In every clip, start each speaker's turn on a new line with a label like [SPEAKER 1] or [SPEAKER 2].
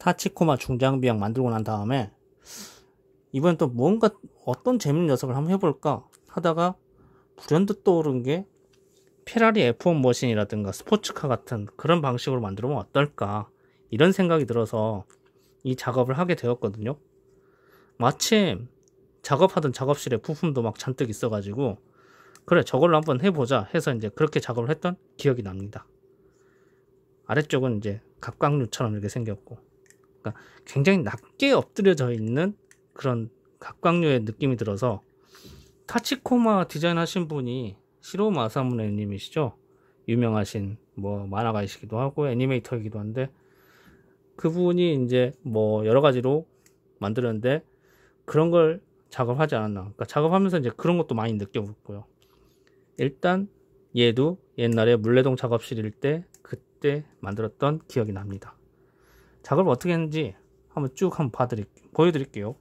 [SPEAKER 1] 타치코마 중장비형 만들고 난 다음에 이번엔 또 뭔가 어떤 재밌는 녀석을 한번 해볼까 하다가 불현듯 떠오른 게 페라리 F1 머신이라든가 스포츠카 같은 그런 방식으로 만들면 어떨까 이런 생각이 들어서 이 작업을 하게 되었거든요. 마침 작업하던 작업실에 부품도 막 잔뜩 있어가지고 그래 저걸로 한번 해보자 해서 이제 그렇게 작업을 했던 기억이 납니다. 아래쪽은 이제 갑각류처럼 이렇게 생겼고 그러니까 굉장히 낮게 엎드려져 있는 그런 각광류의 느낌이 들어서 타치코마 디자인 하신 분이 시로 마사무네 님이시죠. 유명하신 뭐 만화가이시기도 하고 애니메이터이기도 한데 그분이 이제 뭐 여러 가지로 만들었는데 그런 걸 작업하지 않았나. 그러니까 작업하면서 이제 그런 것도 많이 느껴보고요. 일단 얘도 옛날에 물레동 작업실일 때 그때 만들었던 기억이 납니다. 작업을 어떻게 했는지 한번 쭉 한번 봐드릴, 보여드릴게요.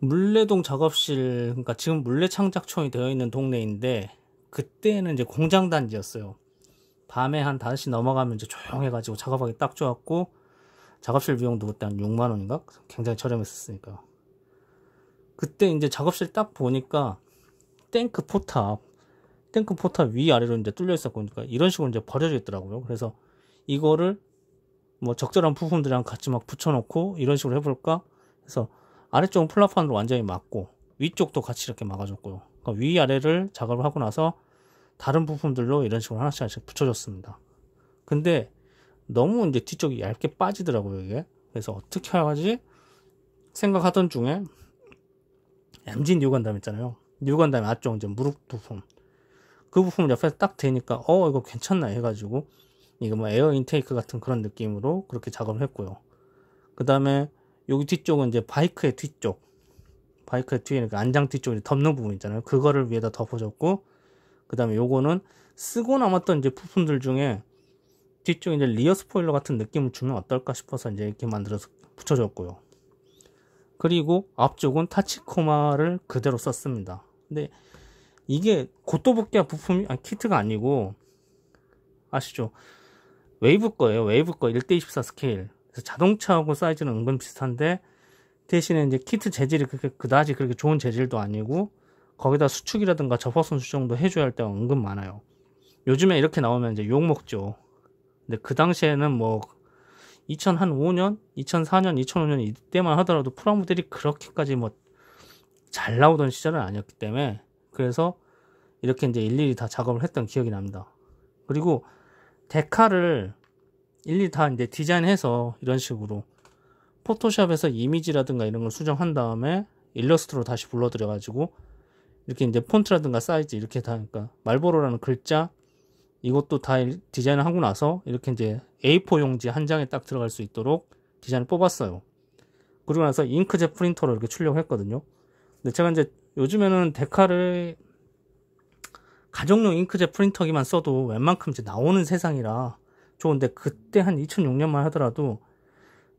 [SPEAKER 1] 물레동 작업실, 그러니까 지금 물레창작촌이 되어 있는 동네인데, 그때는 이제 공장 단지였어요. 밤에 한 5시 넘어가면 이제 조용해가지고 작업하기 딱 좋았고, 작업실 비용도 그때 한 6만원인가? 굉장히 저렴했었으니까 그때 이제 작업실 딱 보니까, 탱크 포탑, 탱크 포탑 위아래로 이제 뚫려 있었고, 그러니까 이런 식으로 이제 버려져 있더라고요. 그래서 이거를 뭐 적절한 부품들이랑 같이 막 붙여놓고 이런 식으로 해볼까? 그래서 아래쪽은 플라판으로 완전히 막고 위쪽도 같이 이렇게 막아줬고요. 그러니까 위아래를 작업을 하고 나서 다른 부품들로 이런 식으로 하나씩 하나씩 붙여줬습니다. 근데 너무 이제 뒤쪽이 얇게 빠지더라고요, 이게. 그래서 어떻게 해 하지? 생각하던 중에 MG 뉴건담 있잖아요. 뉴건담 앞쪽 이제 무릎 부품. 그 부품 옆에 서딱 대니까 어 이거 괜찮나 해가지고 이거뭐 에어 인테이크 같은 그런 느낌으로 그렇게 작업을 했고요. 그 다음에 여기 뒤쪽은 이제 바이크의 뒤쪽 바이크의 뒤에 그러니 안장 뒤쪽에 덮는 부분 있잖아요. 그거를 위에다 덮어줬고 그 다음에 요거는 쓰고 남았던 이제 부품들 중에 뒤쪽 이제 리어 스포일러 같은 느낌을 주면 어떨까 싶어서 이제 이렇게 만들어서 붙여줬고요. 그리고 앞쪽은 타치코마를 그대로 썼습니다. 근데 이게 고도복귀와 부품이 아니, 키트가 아니고 아시죠? 웨이브 거예요. 웨이브 거 1대24 스케일. 그래서 자동차하고 사이즈는 은근 비슷한데 대신에 이제 키트 재질이 그렇게 그다지 그렇게 좋은 재질도 아니고 거기다 수축이라든가 접어선 수정도 해줘야 할 때가 은근 많아요. 요즘에 이렇게 나오면 이제 욕 먹죠. 근데 그 당시에는 뭐 2005년, 2004년, 2005년 이때만 하더라도 프라모델이 그렇게까지 뭐 잘 나오던 시절은 아니었기 때문에 그래서 이렇게 이제 일일이 다 작업을 했던 기억이 납니다. 그리고 데카를 일일이 다 이제 디자인해서 이런 식으로 포토샵에서 이미지라든가 이런 걸 수정한 다음에 일러스트로 다시 불러들여 가지고 이렇게 이제 폰트라든가 사이즈 이렇게 다 그러니까 말보로라는 글자 이것도 다 디자인을 하고 나서 이렇게 이제 A4 용지 한 장에 딱 들어갈 수 있도록 디자인을 뽑았어요. 그리고 나서 잉크젯 프린터로 이렇게 출력했거든요. 근데 제가 이제 요즘에는 데카를 가정용 잉크젯 프린터기만 써도 웬만큼 이제 나오는 세상이라 좋은데 그때 한 2006년만 하더라도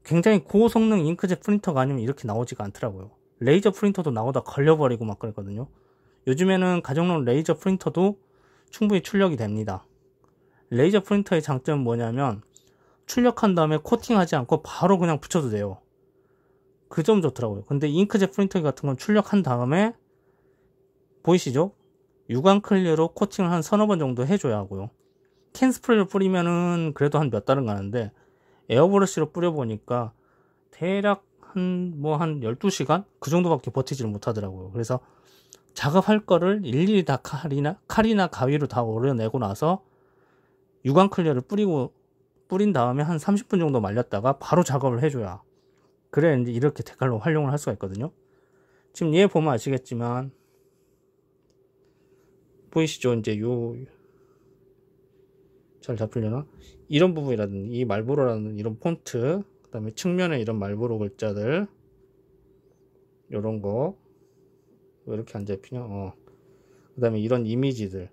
[SPEAKER 1] 굉장히 고성능 잉크젯 프린터가 아니면 이렇게 나오지가 않더라고요. 레이저 프린터도 나오다 걸려버리고 막 그랬거든요. 요즘에는 가정용 레이저 프린터도 충분히 출력이 됩니다. 레이저 프린터의 장점은 뭐냐면 출력한 다음에 코팅하지 않고 바로 그냥 붙여도 돼요. 그 점 좋더라고요. 근데 잉크젯 프린터기 같은 건 출력한 다음에 보이시죠? 유광 클리어로 코팅을 한 서너 번 정도 해줘야 하고요. 캔 스프레이를 뿌리면은 그래도 한 몇 달은 가는데 에어브러쉬로 뿌려보니까 대략 한 뭐한 뭐한 12시간 그 정도밖에 버티지를 못하더라고요. 그래서 작업할 거를 일일이 다 칼이나 칼이나 가위로 다 오려내고 나서 유광 클리어를 뿌리고 뿌린 다음에 한 30분 정도 말렸다가 바로 작업을 해줘야 그래 이제 이렇게 데칼로 활용을 할 수가 있거든요. 지금 얘 보면 아시겠지만 보이시죠? 이제 요, 잘 잡히려나? 이런 부분이라든지, 이 말보로라는 이런 폰트, 그 다음에 측면에 이런 말보로 글자들, 요런 거, 왜 이렇게 안 잡히냐? 어. 그 다음에 이런 이미지들,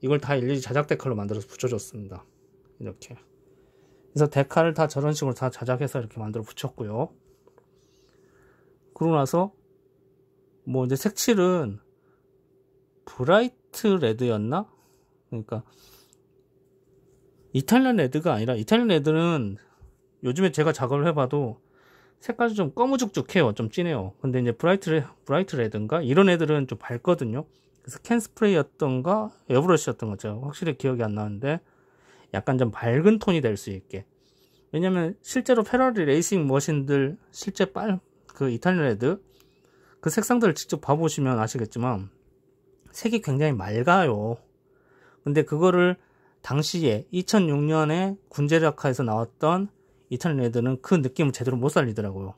[SPEAKER 1] 이걸 다 일일이 자작 데칼로 만들어서 붙여줬습니다. 이렇게. 그래서 데칼을 다 저런 식으로 다 자작해서 이렇게 만들어 붙였고요. 그러고 나서 뭐 이제 색칠은 브라이트 화이트 레드였나? 그러니까 이탈리안 레드가 아니라 이탈리안 레드는 요즘에 제가 작업을 해봐도 색깔이 좀 검우죽죽해요. 좀 진해요. 근데 이제 브라이트, 레, 브라이트 레드인가? 이런 애들은 좀 밝거든요. 그래서 캔 스프레이였던가 에브러시였던 거죠. 확실히 기억이 안 나는데 약간 좀 밝은 톤이 될 수 있게. 왜냐면 실제로 페라리 레이싱 머신들 실제 빨 그 이탈리안 레드 그 색상들을 직접 봐보시면 아시겠지만 색이 굉장히 맑아요. 근데 그거를 당시에 2006년에 군제작카에서 나왔던 이탈 레드는 그 느낌을 제대로 못 살리더라고요.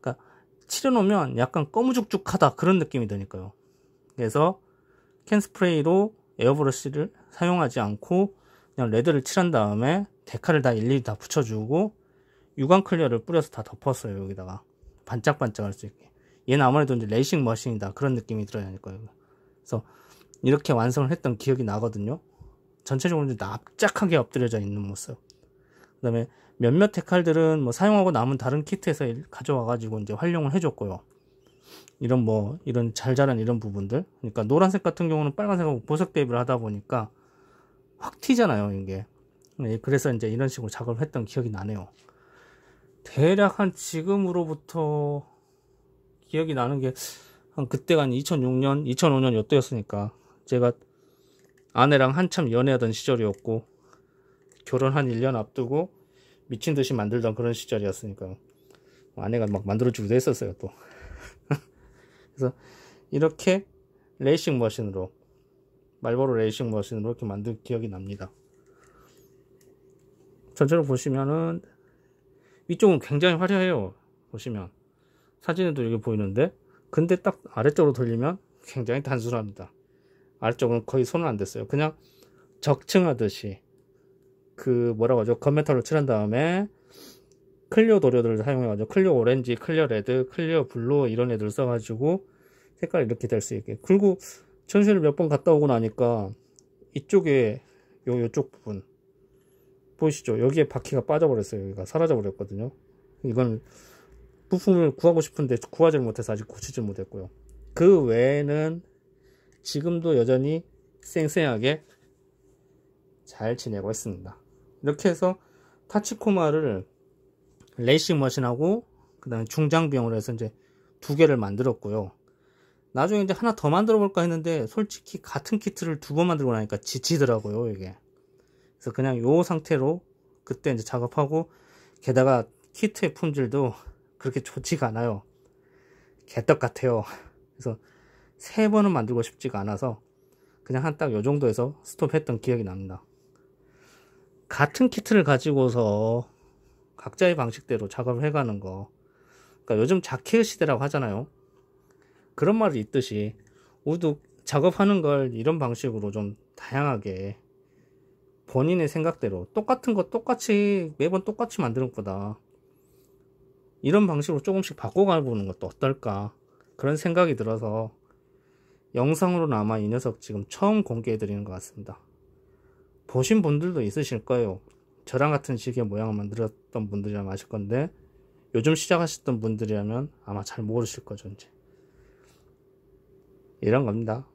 [SPEAKER 1] 그러니까 칠해놓으면 약간 꺼무죽죽하다 그런 느낌이 드니까요. 그래서 캔 스프레이로 에어브러쉬를 사용하지 않고 그냥 레드를 칠한 다음에 데칼을 다 일일이 다 붙여주고 유광 클리어를 뿌려서 다 덮었어요 여기다가 반짝반짝 할 수 있게 얘는 아무래도 이제 레이싱 머신이다 그런 느낌이 들어야 하니까요 그래서 이렇게 완성을 했던 기억이 나거든요. 전체적으로 납작하게 엎드려져 있는 모습. 그 다음에 몇몇 데칼들은 뭐 사용하고 남은 다른 키트에서 가져와가지고 이제 활용을 해줬고요. 이런 뭐, 이런 잘 자란 이런 부분들. 그러니까 노란색 같은 경우는 빨간색하고 보석 대입을 하다 보니까 확 튀잖아요, 이게. 예, 그래서 이제 이런 식으로 작업을 했던 기억이 나네요. 대략 한 지금으로부터 기억이 나는 게한 그때가 한 2006년, 2005년 이때였으니까 제가 아내랑 한참 연애하던 시절이었고 결혼 한 1년 앞두고 미친 듯이 만들던 그런 시절이었으니까 뭐 아내가 막 만들어주기도 했었어요 또 그래서 이렇게 레이싱 머신으로 말보로 레이싱 머신으로 이렇게 만든 기억이 납니다 전체로 보시면은 위쪽은 굉장히 화려해요 보시면 사진에도 이렇게 보이는데 근데 딱 아래쪽으로 돌리면 굉장히 단순합니다. 아래쪽은 거의 손은 안 댔어요. 그냥 적층하듯이 그 뭐라고 하죠? 건메탈로 칠한 다음에 클리어 도료들을 사용해가지고 클리어 오렌지, 클리어 레드, 클리어 블루 이런 애들 써가지고 색깔이 렇게될 수 있게 그리고 천시를몇 번 갔다 오고 나니까 이쪽에 요 요쪽 부분 보이시죠? 여기에 바퀴가 빠져버렸어요. 여기가 사라져버렸거든요. 이건 부품을 구하고 싶은데 구하지 못해서 아직 고치지 못했고요. 그 외에는 지금도 여전히 쌩쌩하게 잘 지내고 있습니다. 이렇게 해서 타치코마를 레이싱 머신하고 그 다음에 중장비용으로 해서 이제 두 개를 만들었고요. 나중에 이제 하나 더 만들어 볼까 했는데 솔직히 같은 키트를 두 번 만들고 나니까 지치더라고요 이게. 그래서 그냥 요 상태로 그때 이제 작업하고 게다가 키트의 품질도 그렇게 좋지가 않아요. 개떡 같아요. 그래서 세 번은 만들고 싶지가 않아서 그냥 한 딱 요 정도에서 스톱했던 기억이 납니다. 같은 키트를 가지고서 각자의 방식대로 작업을 해가는 거. 그러니까 요즘 자켓 시대라고 하잖아요. 그런 말이 있듯이 우도 작업하는 걸 이런 방식으로 좀 다양하게 본인의 생각대로 똑같은 거 똑같이 매번 똑같이 만드는 거다. 이런 방식으로 조금씩 바꿔가보는 것도 어떨까 그런 생각이 들어서 영상으로 는아마이 녀석 지금 처음 공개해드리는 것 같습니다. 보신 분들도 있으실 거예요. 저랑 같은 시계 모양을 만들었던 분들이라면 아실 건데 요즘 시작하셨던 분들이라면 아마 잘 모르실 거죠 이제 이런 겁니다.